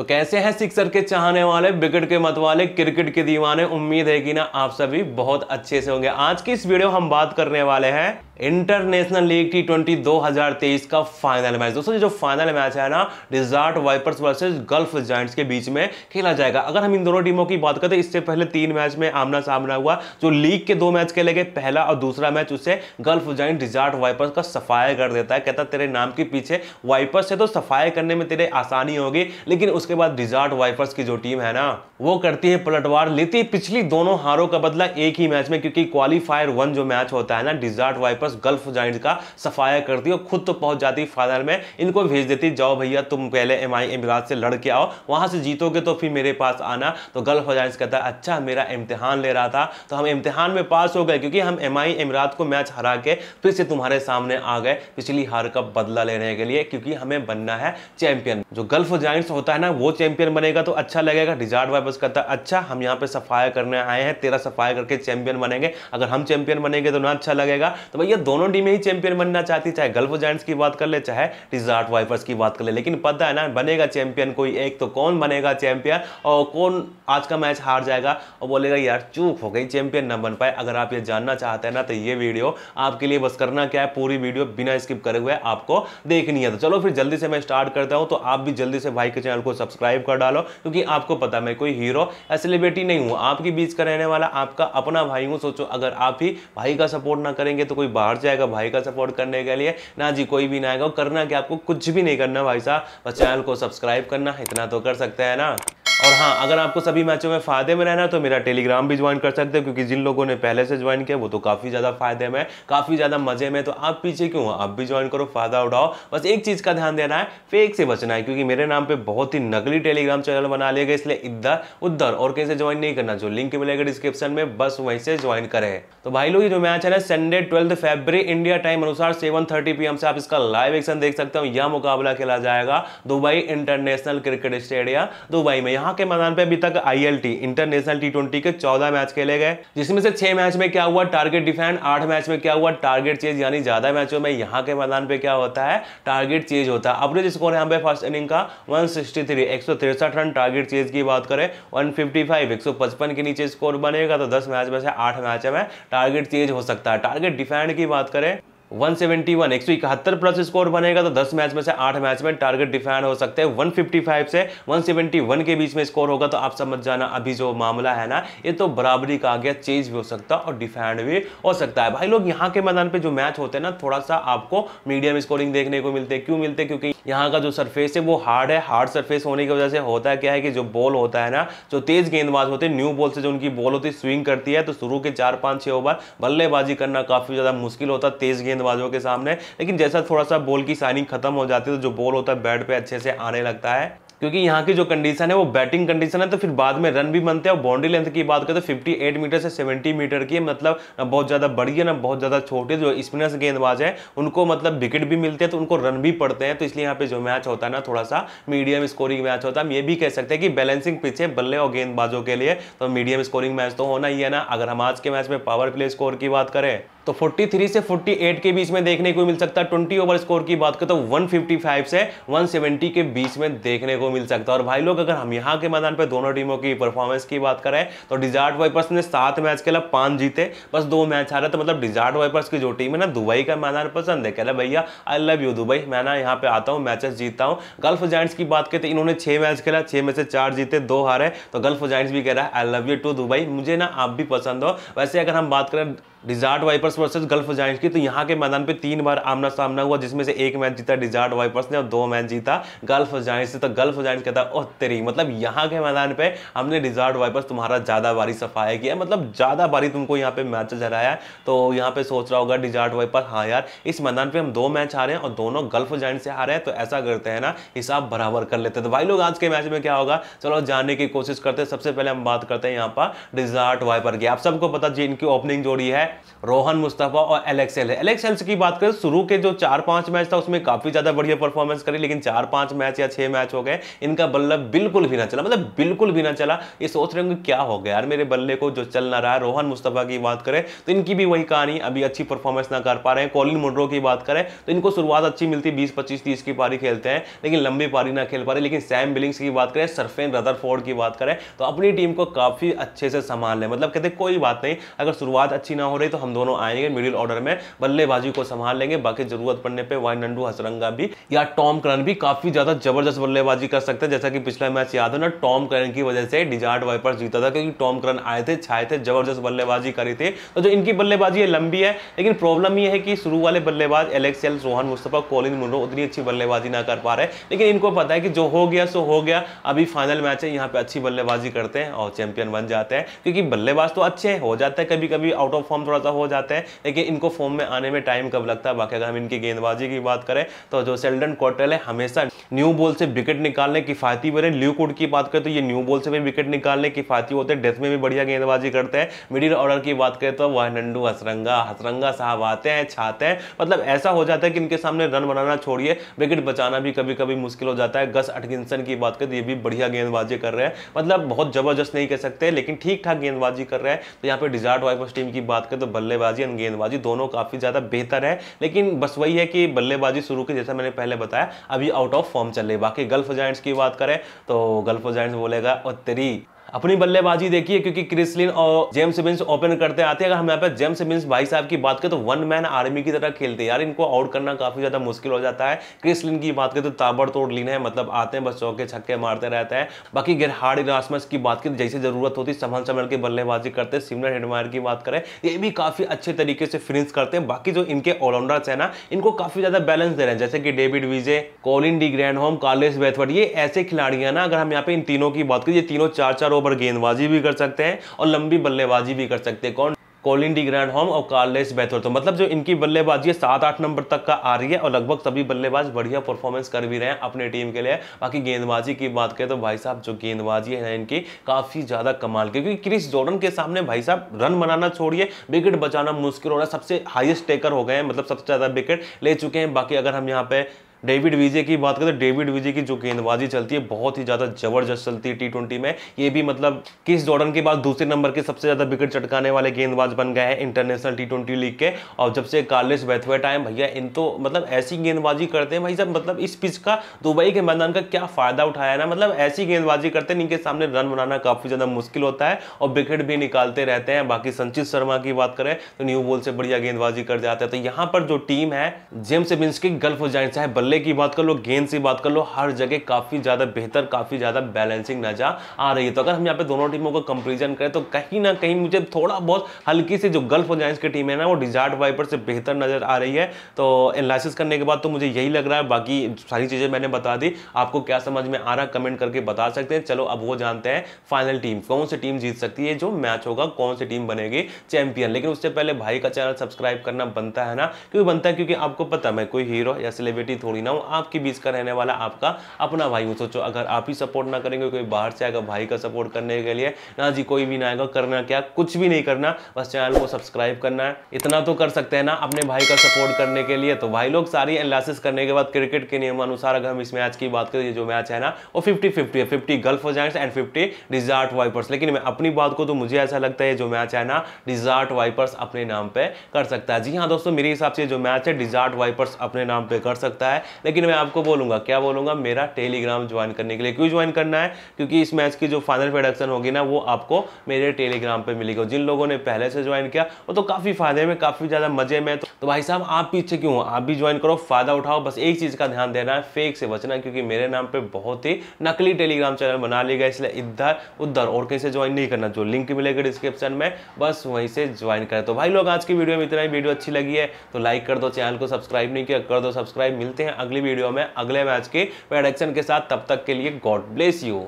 तो कैसे हैं सिक्सर के चाहने वाले विकेट के मत वाले क्रिकेट के दीवाने उम्मीद है कि ना आप सभी बहुत अच्छे से होंगे आज की इस वीडियो हम बात करने वाले हैं इंटरनेशनल लीग टी ट्वेंटी दो का फाइनल मैच दोस्तों जो फाइनल मैच है ना Desert Vipers versus Gulf Giants के बीच में खेला जाएगा अगर हम इन दोनों टीमों की बात करें तो इससे पहले तीन मैच में आमना सामना हुआ जो लीग के दो मैच खेले गए पहला और दूसरा मैच उससे गल्फ जाइंट रिजार्ट वाइपर्स का सफाया कर देता है कहता तेरे नाम के पीछे वाइपर्स है तो सफाया करने में तेरे आसानी होगी लेकिन उसके बाद रिजार्ट वाइपर्स की जो टीम है ना वो करती है पलटवार लेती है पिछली दोनों हारों का बदला एक ही मैच में क्योंकि क्वालिफायर वन जो मैच होता है ना डिजार्ट वाइपर्स बस गल्फ जॉइंट का सफाया करती और खुद तो पहुंच जाती फादर में इनको भेज देती जाओ भैया तुम पहले एम आई इमराज से लड़ के आओ वहां से जीतोगे तो फिर मेरे पास आना तो गल्फ जॉइंट कहता है अच्छा मेरा इम्तिहान ले रहा था तो हम इम्तिहान में पास हो गए क्योंकि हम एम आई इमराज को मैच हरा के फिर से तुम्हारे सामने आ गए पिछली हार का बदला लेने के लिए क्योंकि हमें बनना है चैंपियन जो गल्फ जाइंट्स होता है ना वो चैंपियन बनेगा तो अच्छा लगेगा डिजार्ड वापस कहता है अच्छा हम यहाँ पे सफाया करने आए हैं तेरा सफाया करके चैंपियन बनेंगे अगर हम चैंपियन बनेंगे तो ना अच्छा लगेगा तो भैया दोनों टीमें ही चैंपियन बनना चाहती चाहे गल्फ जाइंट्स की बात कर ले चाहे रिजार्ट वाइपर्स की बात कर ले लेकिन पता है ना बनेगा चैंपियन कोई एक तो कौन बनेगा चैंपियन और कौन आज का मैच हार जाएगा और बोलेगा यार चूक हो गई चैंपियन ना बन पाए अगर आप ये जानना चाहते हैं ना तो ये वीडियो आपके लिए बस करना क्या है पूरी वीडियो बिना स्किप करे हुए आपको देखनी है तो चलो फिर जल्दी से मैं स्टार्ट करता हूँ तो आप भी जल्दी से भाई के चैनल को सब्सक्राइब कर डालो क्योंकि आपको पता मैं कोई हीरो या सेलिब्रिटी नहीं हूँ आपके बीच का रहने वाला आपका अपना भाई हूँ सोचो अगर आप ही भाई का सपोर्ट ना करेंगे तो कोई बाहर जाएगा भाई का सपोर्ट करने के लिए ना जी कोई भी ना आएगा करना क्या आपको कुछ भी नहीं करना भाई साहब बस चैनल को सब्सक्राइब करना इतना तो कर सकते हैं ना और हाँ अगर आपको सभी मैचों में फ़ायदे में रहना है तो मेरा टेलीग्राम भी ज्वाइन कर सकते हो क्योंकि जिन लोगों ने पहले से ज्वाइन किया वो तो काफ़ी ज़्यादा फायदे में काफ़ी ज़्यादा मज़े में तो आप पीछे क्यों हो आप भी ज्वाइन करो फ़ायदा उठाओ बस एक चीज़ का ध्यान देना है फेक से बचना है क्योंकि मेरे नाम पर बहुत ही नकली टेलीग्राम चैनल बना लिया गया इसलिए इधर उधर और कैसे ज्वाइन नहीं करना जो लिंक मिलेगा डिस्क्रिप्शन में बस वहीं से ज्वाइन करें तो भाई लोग जो मैच है ना Sunday twelfth February India time अनुसार सेवन थर्टी पी से आप इसका लाइव एक्शन देख सकते हो यह मुकाबला खेला जाएगा Dubai International Cricket Stadium Dubai में यहाँ वहां के मैदान पे अभी तक आईएलटी इंटरनेशनल टी ट्वेंटी के चौदह मैच खेले गए जिसमें से छह मैच में क्या हुआ टारगेट डिफेंड आठ मैच में क्या हुआ टारगेट चेज यानी ज्यादा मैचों में यहाँ के मैदान पे क्या होता है टारगेट चेज होता है अपने स्कोर यहाँ पे फर्स्ट इनिंग का one sixty run target chase की बात करें वन फिफ्टी के नीचे स्कोर बनेगा तो दस मैच में से आठ मैच में टारगेट चेज हो सकता है टारगेट डिफेंड की बात करें 171 एक सौ इकहत्तर प्लस स्कोर बनेगा तो 10 मैच में से 8 मैच में टारगेट डिफाइन हो सकते हैं 155 से 171 के बीच में स्कोर होगा तो आप समझ जाना अभी जो मामला है ना ये तो बराबरी का आ गया चेंज भी हो सकता है और डिफाइन भी हो सकता है भाई लोग यहाँ के मैदान पे जो मैच होते हैं ना थोड़ा सा आपको मीडियम स्कोरिंग देखने को मिलते हैं क्यों मिलते क्योंकि यहाँ का जो सर्फेस है वो हार्ड है हार्ड सरफेस होने की वजह से होता है क्या है कि जो बॉल होता है ना जो तेज गेंदबाज होते हैं न्यू बॉल से जो उनकी बॉल होती है स्विंग करती है तो शुरू के चार पाँच छः ओवर बल्लेबाजी करना काफ़ी ज़्यादा मुश्किल होता है तेज गेंद गेंदबाजों के सामने लेकिन जैसा थोड़ा सा बॉल की साइनिंग खत्म हो जाती है तो जो बॉल होता है बैट पे अच्छे से आने लगता है क्योंकि यहाँ की जो कंडीशन है वो बैटिंग कंडीशन है तो फिर बाद में रन भी बनते हैं और बाउंड्री लेंथ की बात करें तो 58 मीटर से 70 मीटर की मतलब ना बहुत ज़्यादा बड़ी है ना बहुत ज़्यादा छोटी जो स्पिनर्स गेंदबाज है उनको मतलब विकेट भी मिलते हैं तो उनको रन भी पड़ते हैं तो इसलिए यहाँ पर जो मैच होता है ना थोड़ा सा मीडियम स्कोरिंग मैच होता है हम ये भी कह सकते हैं कि बैलेंसिंग पिच है बल्ले और गेंदबाजों के लिए तो मीडियम स्कोरिंग मैच तो होना ही है ना अगर हम आज के मैच में पावर प्ले स्कोर की बात करें तो 43 से 48 के बीच में देखने को मिल सकता है 20 ओवर स्कोर की बात करें तो 155 से 170 के बीच में देखने को मिल सकता है और भाई लोग अगर हम यहाँ के मैदान पे दोनों टीमों की परफॉर्मेंस की बात करें तो डिजार्ट वाइपर्स ने सात मैच खेला पाँच जीते बस दो मैच हारे तो मतलब डिजार्ट वाइपर्स की जो टीम है ना दुबई का मैदान पसंद है कह भैया आई लव यू दुबई मैं ना यहाँ पे आता हूँ मैचेस जीतता हूँ गल्फ जॉइंट्स की बात करें तो इन्होंने छः मैच खेला छः में से चार जीते दो हारे तो गल्फ जॉइंट्स भी कह रहा है I love you too Dubai मुझे ना आप भी पसंद हो वैसे अगर हम बात करें Desert Vipers versus Gulf Giants की तो यहाँ के मैदान पे तीन बार आमना सामना हुआ जिसमें से एक मैच जीता डिजार्ट वाइपर्स ने और दो मैच जीता गल्फ जाइंट्स तो गल्फ जाइंट्स कहता है ओह तेरी मतलब यहाँ के मैदान पे हमने डिजार्ट वाइपर्स तुम्हारा ज़्यादा बारी सफाया किया मतलब ज़्यादा बारी तुमको यहाँ पे मैच हराया तो यहाँ पे सोच रहा होगा डिजार्ट वाइपर हाँ यार इस मैदान पर हम दो मैच हारे हैं और दोनों गल्फ जाइंट से हारे हैं तो ऐसा करते हैं ना हिसाब बराबर कर लेते हैं तो भाई लोग आज के मैच में क्या होगा चलो जानने की कोशिश करते हैं सबसे पहले हम बात करते हैं यहाँ पर डिजार्ट वाइपर की आप सबको पता जी इनकी ओपनिंग जोड़ी है रोहन मुस्तफा और एलेक्स हेल एलेक्स की बात करें शुरू के जो चार पांच मैच था उसमें काफी ज्यादा बढ़िया परफॉर्मेंस करी लेकिन चार पांच मैच या छह मैच हो गए इनका बल्ला बिल्कुल भी ना चला मतलब बिल्कुल भी ना चला ये सोच रहे होंगे क्या हो गया यार मेरे बल्ले को जो चल ना रहा है रोहन मुस्तफा की बात करें तो इनकी भी वही कहानी अभी अच्छी परफॉर्मेंस ना कर पा रहे हैं कॉलिन मुंड्रो की बात करें तो इनको शुरुआत अच्छी मिलती बीस पच्चीस तीस की पारी खेलते हैं लेकिन लंबी पारी ना खेल पा रहे लेकिन सैम बिलिंग्स की बात करें सरफेन रदरफोर्ड की बात करें तो अपनी टीम को काफी अच्छे से संभाल लें मतलब कहते कोई बात नहीं अगर शुरुआत अच्छी ना हो रही तो हम दोनों आएंगे मिडिल ऑर्डर में बल्लेबाजी को संभाल लेंगे बाकी जरूरत पड़ने पर नंडू हसरंगा भी या टॉम करन भी काफी ज्यादा जबरदस्त बल्लेबाजी कर सकते हैं जैसा कि पिछला मैच याद है ना टॉम करन की वजह से डिजार्ट वाइपर जीता था क्योंकि टॉम करन आए थे छाए थे जबरदस्त बल्लेबाजी करी थी तो जो इनकी बल्लेबाजी है लंबी है लेकिन प्रॉब्लम यह है कि शुरू वाले बल्लेबाज Alex Hales Rohan Mustafa Colin Munro उतनी अच्छी बल्लेबाजी ना कर पा रहे लेकिन इनको पता है कि जो हो गया सो हो गया अभी फाइनल मैच है यहाँ पे अच्छी बल्लेबाजी करते हैं और चैंपियन बन जाते हैं क्योंकि बल्लेबाज तो अच्छे हो जाते हैं कभी कभी आउट ऑफ फॉर्म थोड़ा सा हो जाते हैं लेकिन इनको फॉर्म में आने में टाइम कब लगता है बाकी अगर हम इनकी गेंदबाजी की बात करें तो जो सेल्डन कॉटल है हमेशा न्यू बॉल से विकेट निकालने किफायती बने ल्यू कुड की बात करें तो ये न्यू बॉल से भी विकेट निकालने किफायती होते हैं डेथ में भी बढ़िया गेंदबाजी करते हैं मिडिल ऑर्डर की बात करें तो वह नंडू हसरंगा हसरंगा साहब आते हैं छाते हैं मतलब ऐसा हो जाता है कि इनके सामने रन बनाना छोड़िए विकेट बचाना भी कभी कभी मुश्किल हो जाता है गस अटकिंसन की बात करें तो ये भी बढ़िया गेंदबाजी कर रहे हैं मतलब बहुत जबरदस्त नहीं कह सकते लेकिन ठीक ठाक गेंदबाजी कर रहे हैं तो यहाँ पर डिजार्ट वाइफ टीम की बात करें तो बल्लेबाजी एंड गेंदबाजी दोनों काफ़ी ज़्यादा बेहतर है लेकिन बस वही है कि बल्लेबाजी शुरू की जैसा मैंने पहले बताया अभी आउट ऑफ फॉर्म चल रही बाकी गल्फ जॉइंट्स की बात करें तो गल्फ जॉइंट्स बोलेगा और तेरी अपनी बल्लेबाजी देखिए क्योंकि क्रिसलिन और जेम्स बिन्स ओपन करते आते हैं अगर हम यहाँ पे जेम्स बिन्स भाई साहब की बात करें तो वन मैन आर्मी की तरह खेलते हैं यार इनको आउट करना काफी ज्यादा मुश्किल हो जाता है क्रिसलिन की बात करें तो ताबड़तोड़ लीन है मतलब आते हैं बस चौके छक्के मारते रहते हैं बाकी गिरहार्ड रासमस की बात करें जैसे जरूरत होती संभल संभल के बल्लेबाजी करते हैं सिमरन हेडमायर की बात करें ये भी काफी अच्छे तरीके से फिनिश करते हैं बाकी जो इनके ऑलराउंडर्स है ना इनको काफी ज्यादा बैलेंस दे रहे हैं जैसे कि David Wiese Colin de Grandhomme Carlos Brathwaite ये ऐसे खिलाड़ी हैं ना अगर हम यहाँ पे इन तीनों की बात करें ये तीनों चार चार ओवर गेंदबाजी भी कर सकते हैं और लंबी बल्लेबाजी भी कर सकते हैं कौन कोलिन डी ग्रैंड होम और कार्लेस बैथोर तो मतलब जो इनकी बल्लेबाजी है सात आठ नंबर तक का आ रही है और लगभग सभी बल्लेबाज बढ़िया परफॉर्मेंस कर भी रहे हैं अपने टीम के लिए बाकी गेंदबाजी की बात करें तो भाई साहब जो गेंदबाजी है इनकी काफ़ी ज़्यादा कमाल की क्योंकि क्रिस जॉर्डन के सामने भाई साहब रन बनाना छोड़िए विकेट बचाना मुश्किल हो रहा है सबसे हाइएस्ट टेकर हो गए हैं मतलब सबसे ज़्यादा विकेट ले चुके हैं बाकी अगर हम यहाँ पर डेविड विजे की बात करें तो डेविड विजे की जो गेंदबाजी चलती है बहुत ही ज़्यादा जबरदस्त चलती है टी में ये भी मतलब किस जॉर्डन के बाद दूसरे नंबर के सबसे ज़्यादा विकेट चटकाने वाले गेंदबाज बन गए हैं इंटरनेशनल टी लीग के और जब से कार्लिस बैथवेट आए भैया इन तो मतलब ऐसी गेंदबाजी करते हैं भाई साहब मतलब इस पिच का दुबई के मैदान का क्या फ़ायदा उठाया ना मतलब ऐसी गेंदबाजी करते हैं इनके सामने रन बनाना काफ़ी ज़्यादा मुश्किल होता है और विकेट भी निकालते रहते हैं बाकी संचित शर्मा की बात करें तो न्यू बॉल से बढ़िया गेंदबाजी कर जाते हैं तो यहाँ पर जो टीम है जेम्स बिन्स की गल्फ जाए है बल्ले बल्ले की बात कर लो गेंद से बात कर लो हर जगह काफ़ी ज़्यादा बेहतर काफ़ी ज़्यादा बैलेंसिंग नज़र आ रही है तो अगर हम यहाँ पे दोनों टीमों का कंपेरिजन करें तो कहीं ना कहीं मुझे थोड़ा बहुत हल्की सी जो गल्फ जाइंस की टीम है ना वो डिजार्ट वाइपर से बेहतर नज़र आ रही है तो एनालिसिस करने के बाद तो मुझे यही लग रहा है बाकी सारी चीज़ें मैंने बता दी आपको क्या समझ में आ रहा कमेंट करके बता सकते हैं चलो अब वो जानते हैं फाइनल टीम कौन सी टीम जीत सकती है जो मैच होगा कौन सी टीम बनेगी चैंपियन लेकिन उससे पहले भाई का चैनल सब्सक्राइब करना बनता है ना क्योंकि बनता है क्योंकि आपको पता मैं कोई हीरो या सेलिब्रिटी थोड़ी कोई ना हो आपके बीच का रहने वाला आपका अपना भाई हो सोचो अगर आप ही सपोर्ट ना करेंगे कोई बाहर से आएगा भाई का सपोर्ट करने के लिए ना जी कोई भी ना आएगा करना क्या कुछ भी नहीं करना बस चैनल को सब्सक्राइब करना है इतना तो कर सकते हैं ना अपने भाई का सपोर्ट करने के लिए तो भाई लोग सारी एनालिसिस करने के बाद क्रिकेट के नियमानुसार अगर हम इस मैच की बात करें जो मैच है ना वो फिफ्टी फिफ्टी है fifty Gulf Giants and fifty Desert Vipers लेकिन मैं अपनी बात को तो मुझे ऐसा लगता है जो मैच है ना डिजार्ट वाइपर्स अपने नाम पर कर सकता है जी हाँ दोस्तों मेरे हिसाब से जो मैच है डिजार्ट वाइपर्स अपने नाम पर कर सकता है लेकिन मैं आपको बोलूंगा क्या बोलूंगा मेरा टेलीग्राम ज्वाइन करने के लिए क्यों ज्वाइन करना है क्योंकि इस मैच की जो फाइनल प्रोडक्शन होगी ना वो आपको मेरे टेलीग्राम पर मिलेगी जिन लोगों ने पहले से ज्वाइन किया वो तो काफ़ी फायदे में काफ़ी ज़्यादा मज़े में तो भाई साहब आप पीछे क्यों हो आप भी ज्वाइन करो फायदा उठाओ बस एक चीज़ का ध्यान देना है फेक से बचना क्योंकि मेरे नाम पर बहुत ही नकली टेलीग्राम चैनल बना लिया गया इसलिए इधर उधर और कहीं से ज्वाइन नहीं करना जो लिंक मिलेगा डिस्क्रिप्शन में बस वहीं से ज्वाइन करें तो भाई लोग आज की वीडियो में इतना ही वीडियो अच्छी लगी है तो लाइक कर दो चैनल को सब्सक्राइब नहीं किया कर दो सब्सक्राइब मिलते हैं अगली वीडियो में अगले मैच के प्रेडिक्शन के साथ तब तक के लिए गॉड ब्लेस यू